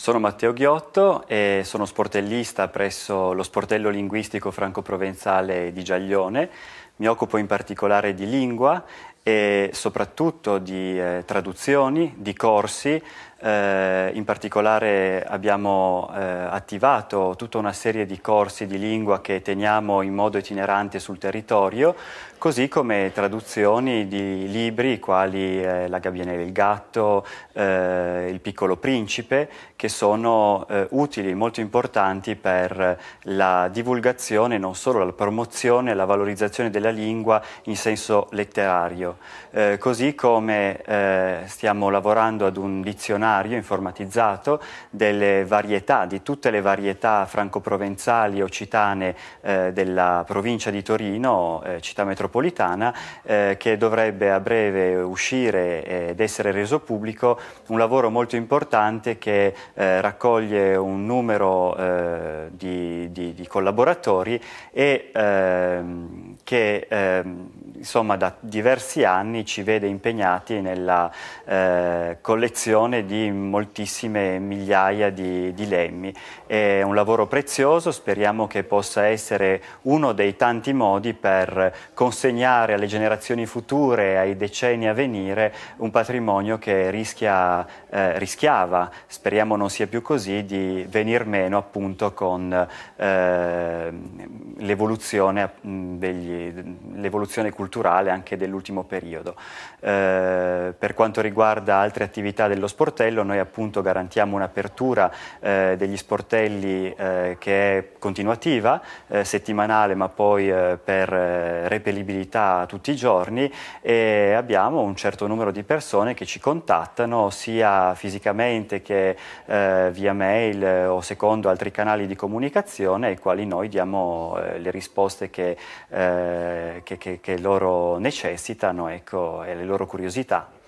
Sono Matteo Ghiotto e sono sportellista presso lo sportello linguistico franco-provenzale di Giaglione. Mi occupo in particolare di lingua e soprattutto di eh, traduzioni, di corsi eh, in particolare abbiamo eh, attivato tutta una serie di corsi di lingua che teniamo in modo itinerante sul territorio, così come traduzioni di libri quali eh, La gabbiana del gatto, eh, Il piccolo principe, che sono eh, utili, e molto importanti per la divulgazione, non solo la promozione, la valorizzazione della lingua in senso letterario. Eh, così come stiamo lavorando ad un dizionario scenario informatizzato delle varietà, di tutte le varietà franco-provenzali occitane eh, della provincia di Torino, eh, città metropolitana, eh, che dovrebbe a breve uscire ed essere reso pubblico, un lavoro molto importante che eh, raccoglie un numero eh, di, di, di, collaboratori e ehm, che ehm, insomma da diversi anni ci vede impegnati nella eh, collezione di moltissime migliaia di, di, lemmi. È un lavoro prezioso, speriamo che possa essere uno dei tanti modi per consegnare alle generazioni future, ai decenni a venire, un patrimonio che rischia, eh, rischiava, speriamo non sia più così, di venir meno appunto con eh, l'evoluzione culturale culturale anche dell'ultimo periodo. Eh, per quanto riguarda altre attività dello sportello, noi appunto garantiamo un'apertura eh, degli sportelli eh, che è continuativa, eh, settimanale, ma poi eh, per eh, repelibilità tutti i giorni e abbiamo un certo numero di persone che ci contattano sia fisicamente che via mail o secondo altri canali di comunicazione ai quali noi diamo le risposte che, che, che, che loro loro necessitano ecco, e le loro curiosità.